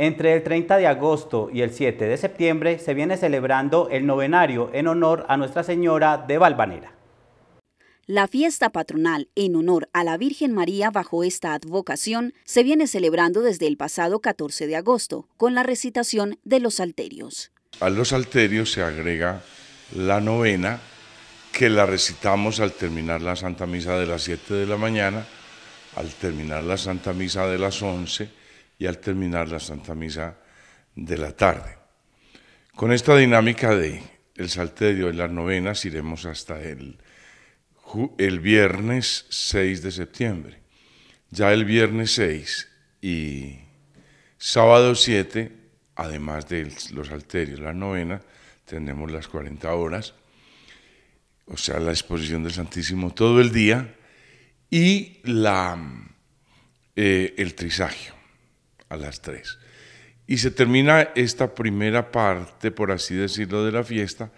Entre el 30 de agosto y el 7 de septiembre se viene celebrando el novenario en honor a Nuestra Señora de Valvanera. La fiesta patronal en honor a la Virgen María bajo esta advocación se viene celebrando desde el pasado 14 de agosto con la recitación de los salterios. A los salterios se agrega la novena que la recitamos al terminar la Santa Misa de las 7 de la mañana, al terminar la Santa Misa de las 11 y al terminar la Santa Misa de la tarde. Con esta dinámica de el salterio y las novenas iremos hasta el, el viernes 6 de septiembre. Ya el viernes 6 y sábado 7, además de los salterios, la novena, tenemos las 40 horas, o sea, la exposición del Santísimo todo el día y la, eh, el trisagio a las 3. Y se termina esta primera parte, por así decirlo, de la fiesta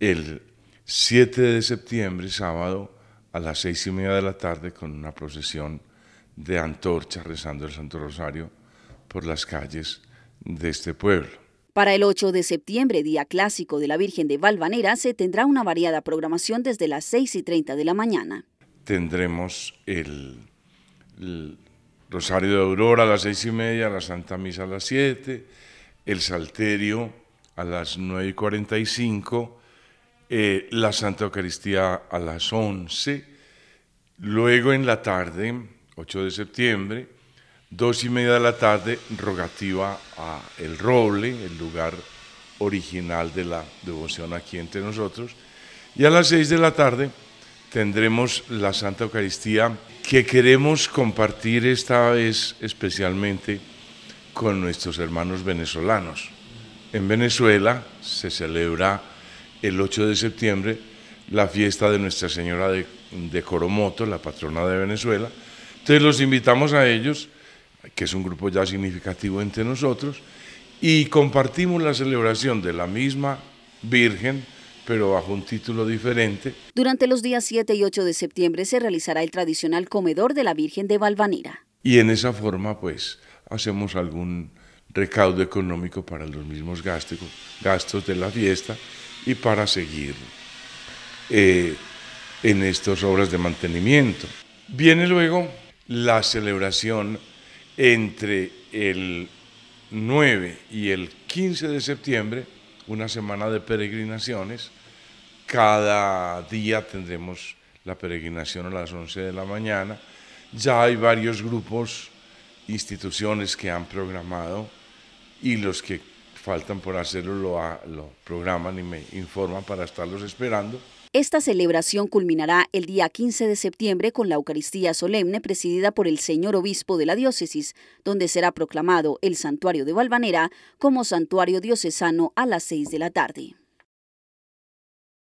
el 7 de septiembre, sábado, a las 6 y media de la tarde, con una procesión de antorchas rezando el Santo Rosario por las calles de este pueblo. Para el 8 de septiembre, día clásico de la Virgen de Valvanera, se tendrá una variada programación desde las 6 y 30 de la mañana. Tendremos el, Rosario de Aurora a las seis y media, la Santa Misa a las siete, el Salterio a las nueve y cuarenta y cinco, eh, la Santa Eucaristía a las once, luego en la tarde, 8 de septiembre, dos y media de la tarde, rogativa a El Roble, el lugar original de la devoción aquí entre nosotros, y a las seis de la tarde tendremos la Santa Eucaristía que queremos compartir esta vez especialmente con nuestros hermanos venezolanos. En Venezuela se celebra el 8 de septiembre la fiesta de Nuestra Señora de, Coromoto, la patrona de Venezuela. Entonces los invitamos a ellos, que es un grupo ya significativo entre nosotros, y compartimos la celebración de la misma Virgen pero bajo un título diferente. Durante los días 7 y 8 de septiembre se realizará el tradicional comedor de la Virgen de Valvanera. Y en esa forma, pues, hacemos algún recaudo económico para los mismos gastos, de la fiesta y para seguir eh, en estas obras de mantenimiento. Viene luego la celebración entre el 9 y el 15 de septiembre una semana de peregrinaciones. Cada día tendremos la peregrinación a las 11 de la mañana. Ya hay varios grupos, instituciones que han programado y los que faltan por hacerlo lo, lo programan y me informan para estarlos esperando. Esta celebración culminará el día 15 de septiembre con la Eucaristía solemne presidida por el señor obispo de la diócesis, donde será proclamado el santuario de Valvanera como santuario diocesano a las 6 de la tarde.